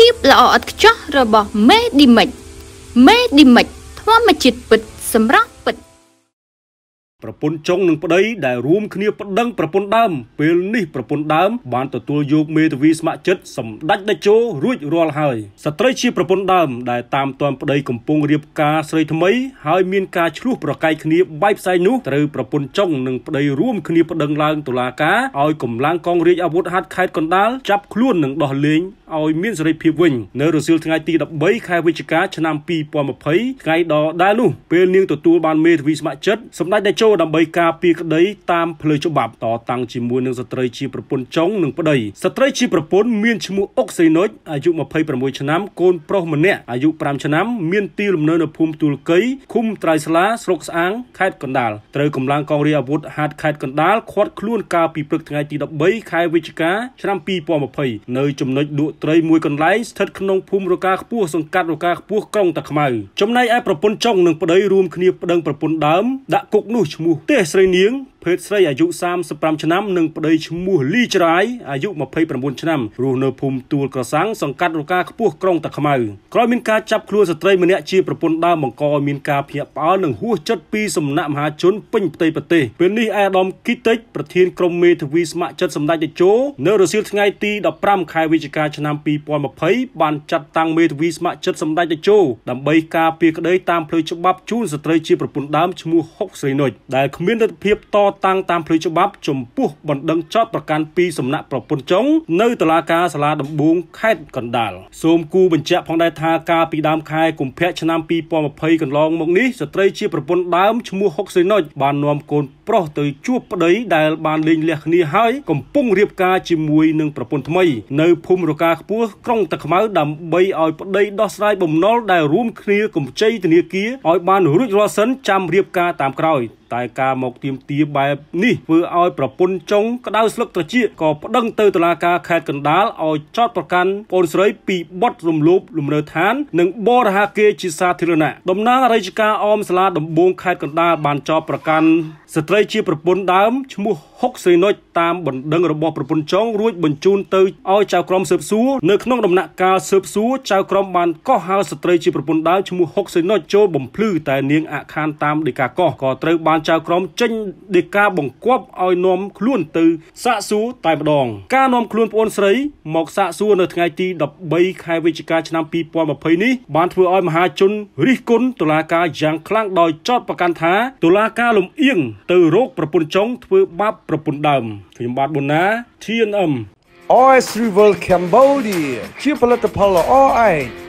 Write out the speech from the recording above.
ភាពល្អឥតខ្ចោះរបស់មេឌីមិចមេឌីមិចធម្មជាតិពិតសម្រាប់ពិតប្រពន្ធចុងនិងប្តីដែលរួមគ្នាប្តឹងប្រពន្ធដើមពេលនេះប្រពន្ធដើមបានទទួលយកមេធាវីស្ម័គ្រចិត្តសម្ដេចតេជោរួចរាល់ហើយ ស្ត្រីជាប្រពន្ធដើមដែលតាមទាន់ប្តីកំពុងរៀបការស្រីថ្មីហើយមានការឈ្លោះប្រកែកគ្នាបែបផ្សេងនោះត្រូវប្រពន្ធចុងនិងប្តីរួមគ្នាប្តឹងឡើងតុលាការឲ្យកម្លាំងកងរាជអាវុធហត្ថខេត្តកណ្ដាលចាប់ខ្លួននិងដោះលែងឲ្យមានសេរីភាពវិញនៅរសៀលថ្ងៃទី13ខែវិច្ឆិកា ឆ្នាំ2020ថ្ងៃដ៏ដែលនោះ ពេលនាងទទួលបានមេធាវីស្ម័គ្រចិត្តសម្ដេចតេជោដើម្បីការពារក្តីតាមផ្លូវច្បាប់តតាំងជាមួយនឹងស្ត្រីជាប្រពន្ធចុងនិងប្តីស្ត្រីជាប្រពន្ធមានឈ្មោះអុកសេនុចអាយុ26ឆ្នាំកូនប្រុសម្នាក់អាយុ5ឆ្នាំ មានទីលំនៅនៅភូមិទូលកីឃុំត្រៃស្លាស្រុកស្អាងខេត្តកណ្ដាលត្រូវកម្លាំងកងរាជអាវុធហាត់ខេត្តកណ្ដាលឃាត់ខ្លួន កាលពីព្រឹកថ្ងៃទី13ខែវិច្ឆិកាឆ្នាំ2020នៅចំណុចដួកត្រីមួយកន្លែងស្ថិតក្នុងភូមិរកាខ្ពស់សង្កាត់រកាខ្ពស់ក្រុងតាខ្មៅចំណែកឯប្រពន្ធចុងនិងប្តីរួមគ្នាប្តឹងប្រពន្ធដើមដាក់គុកនោះឈ្មោះទេសស្រីនាងភេទស្រីអាយុ35ឆ្នាំនិងប្តីឈ្មោះលីច្រាយអាយុ29ឆ្នាំរស់នៅភូមិទួលក្រសាំងសង្កាត់រកាខ្ពស់ក្រុងតាខ្មៅក្រោយមានការចាប់ខ្លួនស្ត្រីម្នាក់ជាប្រពន្ធដើមបង្កឲ្យមានការភ្ញាក់ផ្អើលនិងហួសចិត្តពីសំណាក់មហាជនពេញផ្ទៃប្រទេសពេលនេះអាដាមគីតិចប្រធានក្រុមមេធាវីស្ម័គ្រចិត្តសម្ដេចតេជោនៅរសៀលថ្ងៃទី15ខែវិច្ឆិកាឆ្នាំ2020បានចាត់តាំងមេធាវីស្ម័គ្រចិត្តសម្ដេចតេជោដើម្បីការពារក្តីតាមផ្លូវច្បាប់ជូនស្ត្រីជាប្រពន្ធដើមឈ្មោះហុកស្រីនុចដែលគ្មានលទ្ធភាពតតតាំងតាមផ្លូវច្បាប់ចំពោះបណ្ដឹងចោតប្រកាន់ពីសំណាក់ប្រពន្ធចុង នៅតុលាការសាលាដំបងខេត្តកណ្ដាលសូមគូបញ្ជាក់ផងដែរថាការពីដើមខែកុម្ភៈឆ្នាំ2020កន្លង មកនេះស្ត្រីជាប្រពន្ធដើមឈ្មោះហុកសេណុចបាននាំកូនប្រុសទៅជួបប្តីដែលបានលែងលះគ្នាហើយកំពុងរៀបការជាមួយនឹងប្រពន្ធថ្មីនៅភូមិរកាខ្ពស់ក្រុងតាខ្មៅដើម្បីឲ្យប្តីដោះស្រាយបំណុលដែលរួមគ្នាកម្ចីធនាគារឲ្យបានរួចរាល់សិនចាំរៀបការតាមក្រោយតែការមកទៀមទាបែបនេះធ្វើឲ្យប្រពន្ធចុងក្តៅស្លឹកត្រចៀកក៏ប្តឹងទៅតុលាការខេត្តកណ្ដាលឲ្យចោទប្រកាន់កូនស្រីពីបទរំលោភលំនៅឋាន និងបរិហាគេជាសាធារណៈតំណាងរាជការអមសាលាដំបងខេត្តកណ្ដាលបានចោទប្រកាន់ស្ត្រីត្រីជាប្រពន្ធដើមឈ្មោះហុកសេនុចតាមបណ្ដឹងរបស់ប្រពន្ធចុងរួចបញ្ជូនទៅឲ្យចៅក្រមស៊ើបសួរនៅក្នុងដំណាក់កាលស៊ើបសួរចៅក្រមបានកោះហៅស្ត្រីជាប្រពន្ធដើមឈ្មោះហុកសេនុចចូលបំភ្លឺតែនាងអខានតាមដេកាកោះក៏ត្រូវបានចៅក្រមចេញដេកាបង្គាប់ឲ្យនាំខ្លួនទៅសាកសួរតែម្ដង ការនាំខ្លួនប្អូនស្រីមកសាកសួរនៅថ្ងៃទី13ខែវិច្ឆិកាឆ្នាំ2020នេះបានធ្វើឲ្យមហាជនរិះគន់តុលាការយ៉ាងខ្លាំងដោយចោទប្រកាន់ថាតុលាការលំអៀងទៅរោគប្រពន្ធចុងធ្វើបាបប្រពន្ធដើមខ្ញុំបាទប៊ុនណា TNM OS Rival Cambodia ជាផលិតផលល្អឯង